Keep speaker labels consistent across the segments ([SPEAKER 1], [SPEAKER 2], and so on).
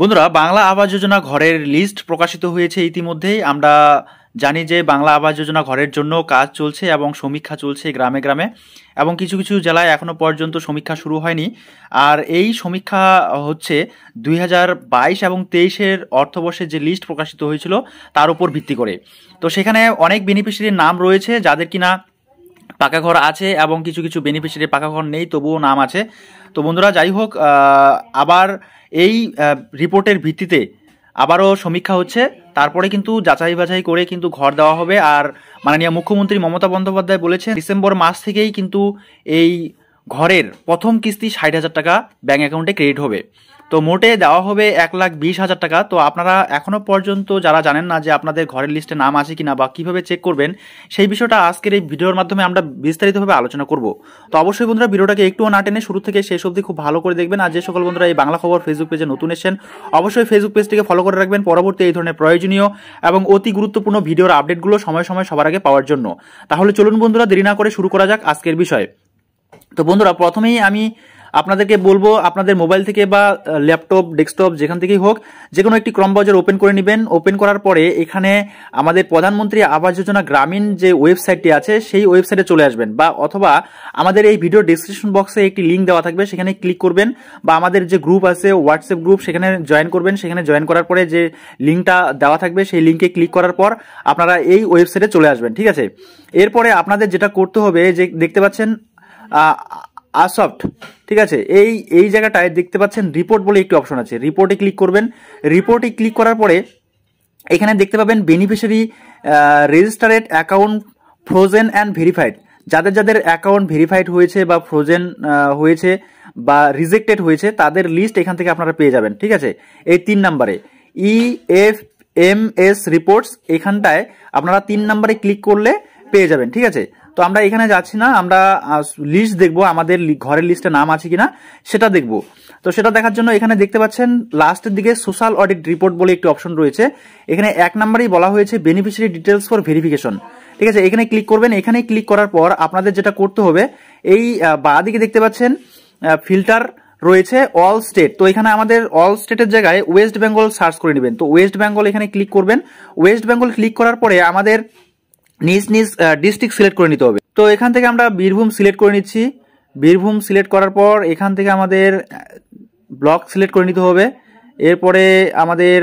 [SPEAKER 1] বন্ধুরা বাংলা আবাস যোজনা ঘরের লিস্ট প্রকাশিত হয়েছে ইতিমধ্যেই আমরা জানি যে বাংলা আবাস যোজনা ঘরের জন্য কাজ চলছে এবং সমীক্ষা চলছে গ্রামে গ্রামে এবং কিছু কিছু জেলায় এখনও পর্যন্ত সমীক্ষা শুরু হয়নি আর এই সমীক্ষা হচ্ছে দুই এবং তেইশের অর্থবর্ষে যে লিস্ট প্রকাশিত হয়েছিল তার উপর ভিত্তি করে তো সেখানে অনেক বেনিফিশিয়ারির নাম রয়েছে যাদের কিনা পাকা ঘর আছে এবং কিছু কিছু বেনিফিশিয়ারি পাকা ঘর নেই তবুও নাম আছে তো বন্ধুরা যাই হোক আবার এই রিপোর্টের ভিত্তিতে আবারও সমীক্ষা হচ্ছে তারপরে কিন্তু যাচাই বাছাই করে কিন্তু ঘর দেওয়া হবে আর মাননীয় মুখ্যমন্ত্রী মমতা বন্দ্যোপাধ্যায় বলেছেন ডিসেম্বর মাস থেকেই কিন্তু এই ঘরের প্রথম কিস্তি ষাট হাজার টাকা ব্যাঙ্ক অ্যাকাউন্টে ক্রেডিট হবে তো মোটে দেওয়া হবে এক লাখ বিশ হাজার টাকা তো আপনারা এখনও পর্যন্ত যারা জানেন না যে আপনাদের ঘরের লিস্টে নাম আছে কিনা বা কীভাবে চেক করবেন সেই বিষয়টা আজকের এই ভিডিওর মাধ্যমে আমরা বিস্তারিতভাবে আলোচনা করব তো অবশ্যই বন্ধুরা ভিডিওটাকে একটুও না টেনে শুরু থেকে শেষ অবধি খুব ভালো করে দেখবেন আর যে সকল বন্ধুরা এই বাংলা খবর ফেসবুক পেজে নতুন এসেছেন অবশ্যই ফেসবুক পেজটিকে ফলো করে রাখবেন পরবর্তী এই ধরনের প্রয়োজনীয় এবং অতি গুরুত্বপূর্ণ ভিডিওর আপডেটগুলো সময় সময় সবার আগে পাওয়ার জন্য তাহলে চলুন বন্ধুরা দেরি না করে শুরু করা যাক আজকের বিষয় তো বন্ধুরা প্রথমেই আমি আপনাদেরকে বলবো আপনাদের মোবাইল থেকে বা ল্যাপটপ ডেস্কটপ যেখান থেকেই হোক যে কোনো একটি ক্রম ওপেন করে নেবেন ওপেন করার পরে এখানে আমাদের প্রধানমন্ত্রী আবাস যোজনা গ্রামীণ যে ওয়েবসাইটটি আছে সেই ওয়েবসাইটে চলে আসবেন বা অথবা আমাদের এই ভিডিও ডিসক্রিপশন বক্সে একটি লিঙ্ক দেওয়া থাকবে সেখানে ক্লিক করবেন বা আমাদের যে গ্রুপ আছে হোয়াটসঅ্যাপ গ্রুপ সেখানে জয়েন করবেন সেখানে জয়েন করার পরে যে লিঙ্কটা দেওয়া থাকবে সেই লিঙ্কে ক্লিক করার পর আপনারা এই ওয়েবসাইটে চলে আসবেন ঠিক আছে এরপরে আপনাদের যেটা করতে হবে যে দেখতে পাচ্ছেন আসফট ঠিক আছে এই এই জায়গাটায় দেখতে পাচ্ছেন রিপোর্ট বলে একটি অপশন আছে রিপোর্টে ক্লিক করবেন রিপোর্টে ক্লিক করার পরে এখানে দেখতে পাবেন beneficiary registered account frozen and verified যাদের যাদের অ্যাকাউন্ট ভেরিফাইড হয়েছে বা ফ্রোজেন হয়েছে বা রিজেক্টেড হয়েছে তাদের লিস্ট এখান থেকে আপনারা পেয়ে যাবেন ঠিক আছে এই তিন নাম্বারে E F M S reports এখানটায় আপনারা তিন নাম্বারে ক্লিক করলে পেয়ে যাবেন ঠিক আছে তো আমরা এখানে যাচ্ছি না আমরা লিস্ট দেখব আমাদের ঘরের লিস্টে নাম আছে কিনা সেটা দেখব তো সেটা দেখার জন্য এখানে দেখতে পাচ্ছেন লাস্টের দিকে সোশ্যাল অডিট রিপোর্ট বলে একটি অপশন রয়েছে এখানে এক নম্বরেই বলা হয়েছে বেনিফিশিয়ারি ডিটেলস ফর ভেরিফিকেশন ঠিক আছে এখানে ক্লিক করবেন এখানে ক্লিক করার পর আপনাদের যেটা করতে হবে এই বা দিকে দেখতে পাচ্ছেন ফিল্টার রয়েছে অল স্টেট তো এখানে আমাদের অল স্টেটের জায়গায় ওয়েস্ট বেঙ্গল সার্চ করে নেবেন তো ওয়েস্ট বেঙ্গল এখানে ক্লিক করবেন ওয়েস্ট বেঙ্গল ক্লিক করার পরে আমাদের নিজ নিজ ডিস্ট্রিক্ট সিলেক্ট করে নিতে হবে তো এখান থেকে আমরা বীরভূম সিলেক্ট করে নিচ্ছি বীরভূম সিলেক্ট করার পর এখান থেকে আমাদের ব্লক সিলেক্ট করে নিতে হবে এরপরে আমাদের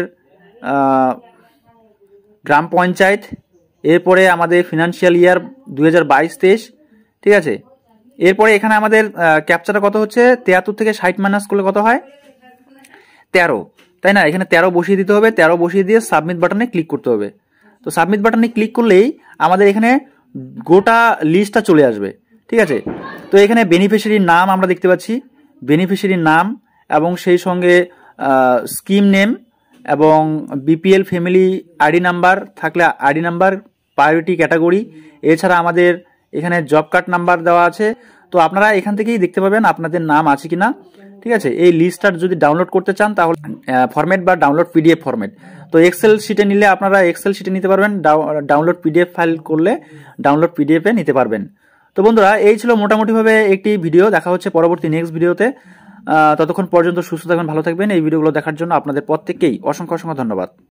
[SPEAKER 1] গ্রাম পঞ্চায়েত এরপরে আমাদের ফিনান্সিয়াল ইয়ার দু হাজার বাইশ তেইশ ঠিক আছে এরপরে এখানে আমাদের ক্যাপচারটা কত হচ্ছে তেয়াত্তর থেকে ষাট মাইনাস করলে কত হয় তেরো তাই না এখানে তেরো বসিয়ে দিতে হবে তেরো বসিয়ে দিয়ে সাবমিট বাটনে ক্লিক করতে হবে তো সাবমিট বাটনে ক্লিক করলেই আমাদের এখানে গোটা লিস্টটা চলে আসবে ঠিক আছে তো এখানে বেনিফিশিয়ারির নাম আমরা দেখতে পাচ্ছি বেনিফিশিয়ারির নাম এবং সেই সঙ্গে স্কিম নেম এবং বিপিএল ফ্যামিলি আইডি নাম্বার থাকলে আইডি নাম্বার প্রায়োরিটি ক্যাটাগরি এছাড়া আমাদের এখানে জব কার্ড নাম্বার দেওয়া আছে তো আপনারা এখান থেকেই দেখতে পাবেন আপনাদের নাম আছে কি না ঠিক আছে এই লিস্টটার যদি ডাউনলোড করতে চান তাহলে ফরম্যাট বা ডাউনলোড পিডিএফ ফরম্যাট তো এক্সেল শিটে নিলে আপনারা এক্সেল শিটে নিতে পারবেন ডাউনলোড পিডিএফ ফাইল করলে ডাউনলোড পিডিএফে নিতে পারবেন তো বন্ধুরা এই ছিল মোটামুটিভাবে একটি ভিডিও দেখা হচ্ছে পরবর্তী নেক্সট ভিডিওতে ততক্ষণ পর্যন্ত সুস্থ থাকবেন ভালো থাকবেন এই ভিডিওগুলো দেখার জন্য আপনাদের প্রত্যেককেই অসংখ্য অসংখ্য ধন্যবাদ